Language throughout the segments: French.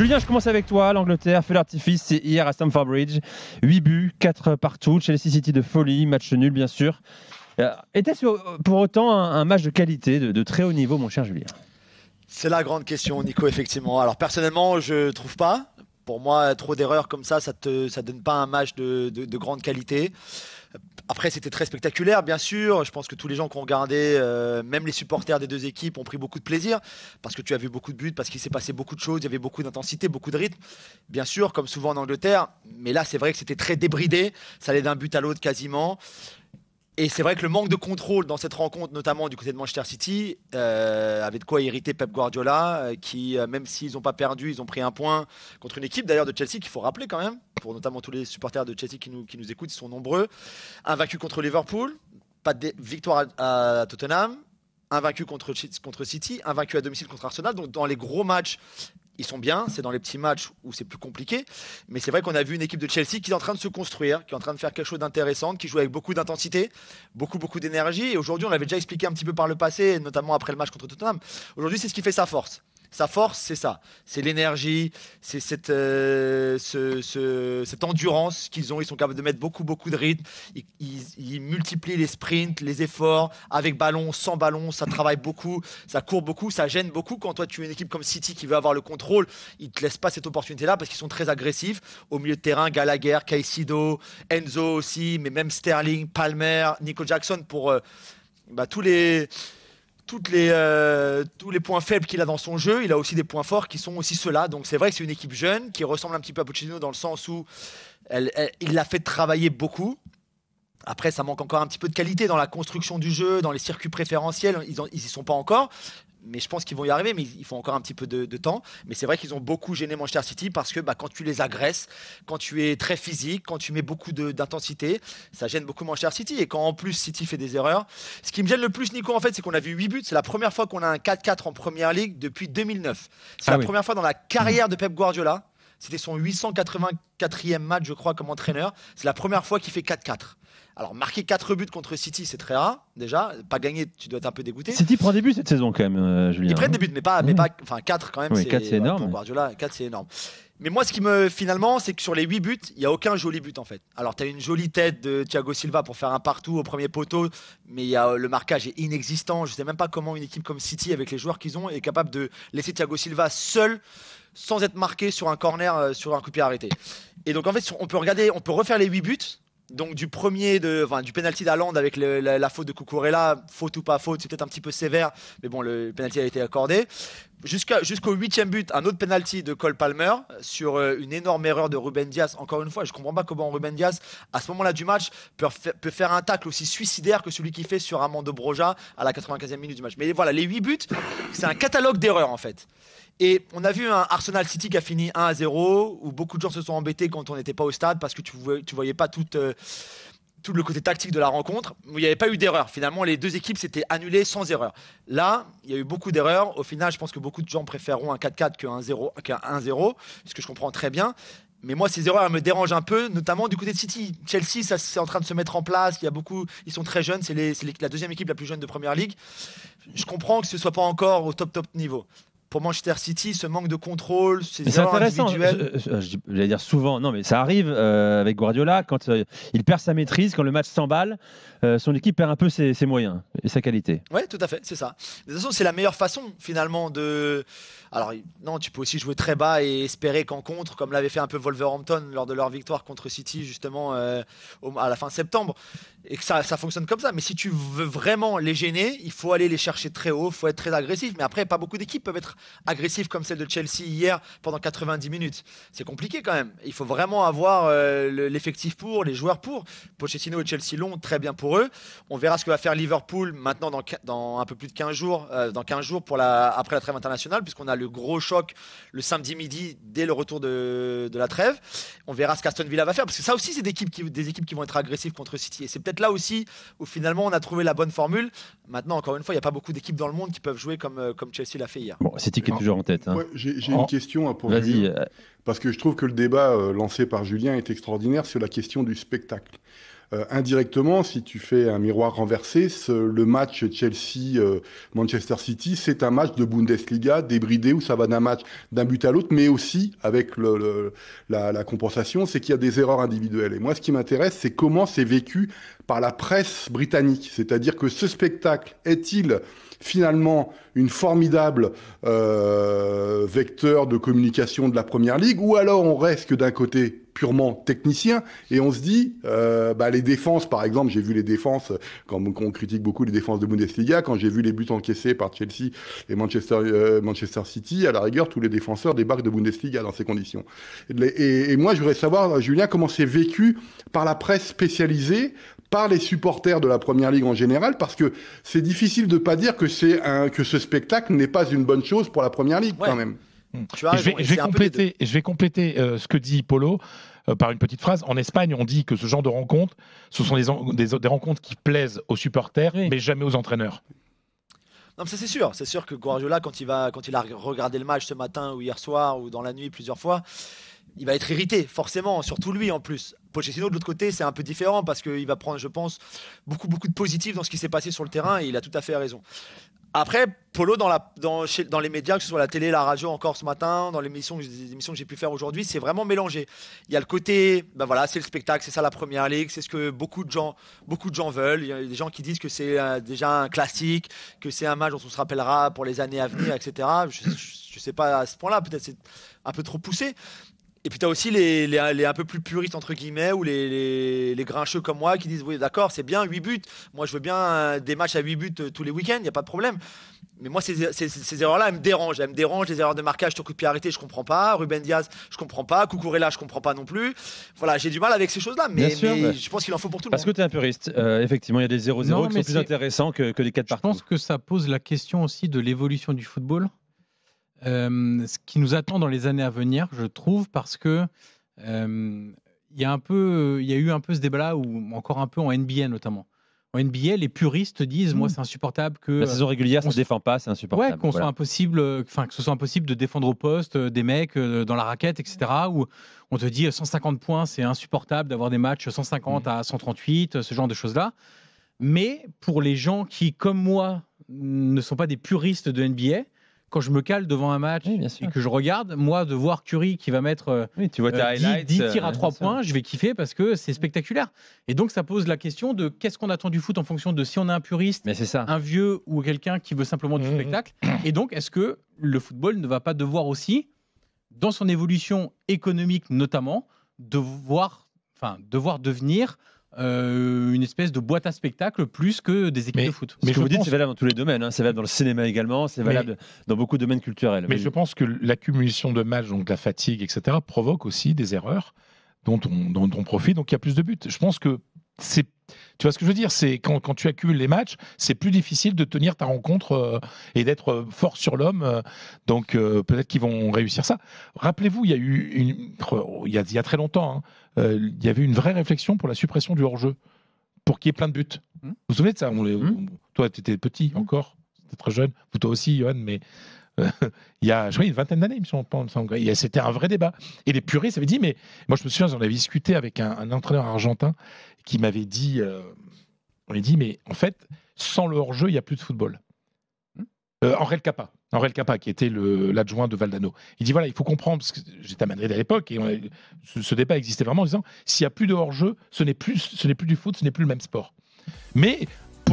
Julien, je commence avec toi. L'Angleterre fait l'artifice, hier à Stamford Bridge. 8 buts, 4 partout. Chelsea City de folie, match nul bien sûr. Euh, était-ce euh, pour autant un, match de qualité, de, très haut niveau, mon cher Julien c'est la grande question, Nico, effectivement. Alors, personnellement, je ne trouve pas pour moi, trop d'erreurs comme ça, ça ne ça donne pas un match de grande qualité. Après, c'était très spectaculaire, bien sûr. Je pense que tous les gens qui ont regardé, euh, même les supporters des deux équipes, ont pris beaucoup de plaisir parce que tu as vu beaucoup de buts, parce qu'il s'est passé beaucoup de choses, il y avait beaucoup d'intensité, beaucoup de rythme. Bien sûr, comme souvent en Angleterre, mais là, c'est vrai que c'était très débridé. Ça allait d'un but à l'autre quasiment. Et c'est vrai que le manque de contrôle dans cette rencontre, notamment du côté de Manchester City, euh, avait de quoi hériter Pep Guardiola, euh, qui, euh, même s'ils n'ont pas perdu, ils ont pris un point contre une équipe d'ailleurs de Chelsea, qu'il faut rappeler quand même, pour notamment tous les supporters de Chelsea qui nous, écoutent, ils sont nombreux. Invaincu contre Liverpool, pas de victoire à, Tottenham, invaincu contre, contre City, invaincu à domicile contre Arsenal. Donc dans les gros matchs ils sont bien, c'est dans les petits matchs où c'est plus compliqué, mais c'est vrai qu'on a vu une équipe de Chelsea qui est en train de se construire, qui est en train de faire quelque chose d'intéressant, qui joue avec beaucoup d'intensité, beaucoup beaucoup d'énergie, et aujourd'hui on l'avait déjà expliqué un petit peu par le passé, notamment après le match contre Tottenham, aujourd'hui c'est ce qui fait sa force. Sa force, c'est ça. C'est l'énergie, c'est cette, euh, ce, cette endurance qu'ils ont. Ils sont capables de mettre beaucoup, beaucoup de rythme. Ils, multiplient les sprints, les efforts, avec ballon, sans ballon. Ça travaille beaucoup, ça court beaucoup, ça gêne beaucoup. Quand toi, tu es une équipe comme City qui veut avoir le contrôle, ils ne te laissent pas cette opportunité-là parce qu'ils sont très agressifs. Au milieu de terrain, Gallagher, Caicedo, Enzo aussi, mais même Sterling, Palmer, Nico Jackson pour euh, bah, tous les toutes les, euh, tous les points faibles qu'il a dans son jeu, il a aussi des points forts qui sont aussi ceux-là. Donc c'est vrai que c'est une équipe jeune qui ressemble un petit peu à Pochettino dans le sens où il l'a fait travailler beaucoup. Après, ça manque encore un petit peu de qualité dans la construction du jeu, dans les circuits préférentiels. Ils, n'y sont pas encore mais je pense qu'ils vont y arriver, mais il faut encore un petit peu de, temps. Mais c'est vrai qu'ils ont beaucoup gêné Manchester City parce que bah, quand tu les agresses, quand tu es très physique, quand tu mets beaucoup d'intensité, ça gêne beaucoup Manchester City. Et quand en plus City fait des erreurs, ce qui me gêne le plus, Nico, en fait, c'est qu'on a vu 8 buts. C'est la première fois qu'on a un 4-4 en première League depuis 2009. C'est ah la première fois dans la carrière de Pep Guardiola. C'était son 884e match, je crois, comme entraîneur. C'est la première fois qu'il fait 4-4. Alors, marquer 4 buts contre City, c'est très rare, déjà. Pas gagné tu dois être un peu dégoûté. City prend des buts cette saison, quand même, euh, Julien. Ils prennent hein. des buts, mais pas, mmh. enfin, 4 quand même. c'est énorme. 4, c'est énorme. Mais moi, ce qui me, finalement, c'est que sur les 8 buts, il n'y a aucun joli but, en fait. Alors, tu as une jolie tête de Thiago Silva pour faire un partout au premier poteau, mais y a, euh, le marquage est inexistant. Je ne sais même pas comment une équipe comme City, avec les joueurs qu'ils ont, est capable de laisser Thiago Silva seul sans être marqué sur un corner, euh, sur un coup de pied arrêté. Et donc en fait, on peut regarder, on peut refaire les 8 buts, donc du premier, de, enfin, du penalty d'Aland avec la, faute de Cucurella, faute ou pas faute, c'est peut-être un petit peu sévère, mais bon, le penalty a été accordé. Jusqu'au huitième but, un autre penalty de Cole Palmer sur euh, une énorme erreur de Ruben Diaz. Encore une fois, je ne comprends pas comment Ruben Diaz, à ce moment-là du match, peut, faire un tacle aussi suicidaire que celui qu'il fait sur Amando Broja à la 95e minute du match. Mais voilà, les huit buts, c'est un catalogue d'erreurs en fait. Et on a vu un Arsenal City qui a fini 1 à 0, où beaucoup de gens se sont embêtés quand on n'était pas au stade parce que tu voyais, voyais pas euh, tout le côté tactique de la rencontre. Il n'y avait pas eu d'erreur. Finalement, les deux équipes s'étaient annulées sans erreur. Là, il y a eu beaucoup d'erreurs. Au final, je pense que beaucoup de gens préféreront un 4-4 qu'un 0, 1-0, ce que je comprends très bien. Mais moi, ces erreurs, elles me dérangent un peu, notamment du côté de City. Chelsea, ça c'est en train de se mettre en place. Il y a beaucoup, ils sont très jeunes. C'est la deuxième équipe la plus jeune de Première League. Je comprends que ce soit pas encore au top top niveau pour Manchester City, ce manque de contrôle, ces erreurs intéressant. individuelles. Je, je, dire souvent, non, mais ça arrive euh, avec Guardiola quand euh, il perd sa maîtrise, quand le match s'emballe, euh, son équipe perd un peu ses, ses moyens et sa qualité. Oui, tout à fait, c'est ça. De toute façon, c'est la meilleure façon finalement de. Alors non, tu peux aussi jouer très bas et espérer qu'en contre, comme l'avait fait un peu Wolverhampton lors de leur victoire contre City justement à la fin septembre et que ça, ça fonctionne comme ça. Mais si tu veux vraiment les gêner, il faut aller les chercher très haut, il faut être très agressif. Mais après, pas beaucoup d'équipes peuvent être agressives comme celle de Chelsea hier pendant 90 minutes. C'est compliqué quand même. Il faut vraiment avoir euh, l'effectif pour, les joueurs pour. Pochettino et Chelsea l'ont, très bien pour eux. On verra ce que va faire Liverpool maintenant dans, un peu plus de 15 jours, euh, dans 15 jours pour la, après la trêve internationale, puisqu'on a le gros choc le samedi midi dès le retour de, la trêve. On verra ce qu'Aston Villa va faire, parce que ça aussi, c'est des équipes qui, des équipes qui vont être agressives contre City. Et là aussi où finalement on a trouvé la bonne formule. Maintenant, encore une fois, il n'y a pas beaucoup d'équipes dans le monde qui peuvent jouer comme, euh, comme Chelsea l'a fait hier. C'est City qui est toujours en tête. Hein. J'ai une question pour lui, hein. euh. Parce que je trouve que le débat euh, lancé par Julien est extraordinaire sur la question du spectacle. indirectement, si tu fais un miroir renversé, le match Chelsea-Manchester City, c'est un match de Bundesliga débridé où ça va d'un match d'un but à l'autre, mais aussi avec la, la, compensation, c'est qu'il y a des erreurs individuelles. Et moi, ce qui m'intéresse, c'est comment c'est vécu par la presse britannique. C'est-à-dire que ce spectacle est-il finalement une formidable euh, vecteur de communication de la Première Ligue, ou alors on reste que d'un côté purement technicien et on se dit euh, bah, les défenses par exemple j'ai vu les défenses quand, on critique beaucoup les défenses de Bundesliga quand j'ai vu les buts encaissés par Chelsea et Manchester euh, Manchester City à la rigueur tous les défenseurs débarquent de Bundesliga dans ces conditions et moi je voudrais savoir Julien comment c'est vécu par la presse spécialisée par les supporters de la première ligue en général, parce que c'est difficile de pas dire que c'est que ce spectacle n'est pas une bonne chose pour la première ligue quand même. Hmm. Hmm. je, vais, compléter, je vais compléter euh, ce que dit Polo euh, par une petite phrase. En Espagne, on dit que ce genre de rencontres, ce sont des, des, rencontres qui plaisent aux supporters, mais jamais aux entraîneurs. Non, ça c'est sûr. C'est sûr que Guardiola, quand il, va, quand il a regardé le match ce matin ou hier soir ou dans la nuit plusieurs fois, il va être irrité, forcément, surtout lui en plus. Pochettino, de l'autre côté, c'est un peu différent parce qu'il va prendre, je pense, beaucoup, beaucoup de positifs dans ce qui s'est passé sur le terrain et il a tout à fait raison. Après, Polo, dans, les médias, que ce soit la télé, la radio encore ce matin, dans les émissions que j'ai pu faire aujourd'hui, c'est vraiment mélangé. Il y a le côté, ben voilà, c'est le spectacle, c'est ça la première ligue, c'est ce que beaucoup de, gens, beaucoup de gens veulent. Il y a des gens qui disent que c'est euh, déjà un classique, que c'est un match dont on se rappellera pour les années à venir, etc. Je ne sais pas à ce point-là, peut-être c'est un peu trop poussé. Et puis tu as aussi les, un peu plus puristes, entre guillemets, ou les, les grincheux comme moi qui disent Oui, d'accord, c'est bien, 8 buts. Moi, je veux bien euh, des matchs à 8 buts euh, tous les week-ends, il n'y a pas de problème. Mais moi, ces, ces, erreurs-là, elles me dérangent. Elles me dérangent. Les erreurs de marquage sur coup de pied arrêté, je comprends pas. Ruben Diaz, je ne comprends pas. là je ne comprends pas non plus. Voilà, j'ai du mal avec ces choses-là. Mais, bah, je pense qu'il en faut pour tout le monde. Parce que tu es un puriste. Euh, effectivement, il y a des 0-0 qui sont plus intéressants que, que les 4 partants Je pense que ça pose la question aussi de l'évolution du football. Euh, ce qui nous attend dans les années à venir, je trouve, parce que euh, il y a un peu, il y a eu un peu ce débat-là ou encore un peu en NBA notamment. En NBA, les puristes disent, moi, mm. c'est insupportable que la saison régulière, ça se défend pas, c'est insupportable. Ouais, qu'on soit impossible, enfin que ce soit impossible de défendre au poste euh, des mecs dans la raquette, etc. Mm. Ou on te dit 150 points, c'est insupportable d'avoir des matchs 150 mm. à 138, ce genre de choses-là. Mais pour les gens qui, comme moi, ne sont pas des puristes de NBA, quand je me cale devant un match et que je regarde, moi, de voir Curry qui va mettre euh, tu 10, euh, euh, tirs à 3 points, je vais kiffer parce que c'est spectaculaire. Et donc, ça pose la question de qu'est-ce qu'on attend du foot en fonction de si on est un puriste, un vieux ou quelqu'un qui veut simplement du mmh, mmh. spectacle. Et donc, est-ce que le football ne va pas devoir aussi, dans son évolution économique notamment, devoir, enfin, devoir devenir euh, une espèce de boîte à spectacle plus que des équipes de foot. Mais ce que vous dis dites, c'est valable dans tous les domaines. Hein. C'est valable dans le cinéma également, c'est valable dans beaucoup de domaines culturels. Mais, je pense que l'accumulation de matchs, donc la fatigue, etc., provoque aussi des erreurs dont on, dont on profite, donc il y a plus de buts. Je pense que tu vois ce que je veux dire C'est quand, tu accumules les matchs, c'est plus difficile de tenir ta rencontre euh, et d'être euh, fort sur l'homme. Euh. donc peut-être qu'ils vont réussir ça. Rappelez-vous, il y a eu une, oh, il, y a, très longtemps, hein, il y avait une vraie réflexion pour la suppression du hors-jeu, pour qu'il y ait plein de buts. Mmh. Vous vous souvenez de ça mmh. Toi, tu étais petit mmh. encore, tu très jeune. Vous, toi aussi, Johan, mais il y a je crois, une vingtaine d'années, C'était un vrai débat. Et les puristes avaient dit, mais moi je me souviens, j'en avais discuté avec un, entraîneur argentin qui m'avait dit, euh, on lui dit, mais en fait, sans le hors-jeu, il n'y a plus de football. Hmm. Euh, Capa, enrel Capa, qui était l'adjoint de Valdano. Il dit voilà, il faut comprendre, parce que j'étais à Madrid à l'époque, et ce, débat existait vraiment en disant s'il n'y a plus de hors-jeu, ce n'est plus, ce plus du foot, ce n'est plus le même sport. Mais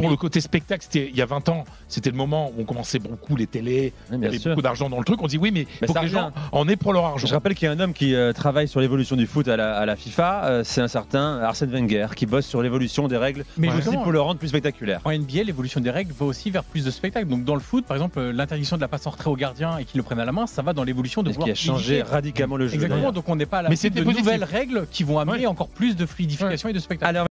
pour le côté spectacle, c'était il y a 20 ans, c'était le moment où on commençait beaucoup les télés, il y avait beaucoup d'argent dans le truc. On dit oui, mais pour que les gens en aient pour leur argent. Je rappelle qu'il y a un homme qui euh, travaille sur l'évolution du foot à la, FIFA, euh, c'est un certain Arsène Wenger qui bosse sur l'évolution des règles mais pour le rendre plus spectaculaire. En NBA, l'évolution des règles va aussi vers plus de spectacle. Donc dans le foot, par exemple, euh, l'interdiction de la passe en retrait au gardien et qu'il le prennent à la main, ça va dans l'évolution de ce qui a changé radicalement le jeu. Exactement, donc on n'est pas à la mais de nouvelles règles qui vont amener encore plus de fluidification et de spectacle.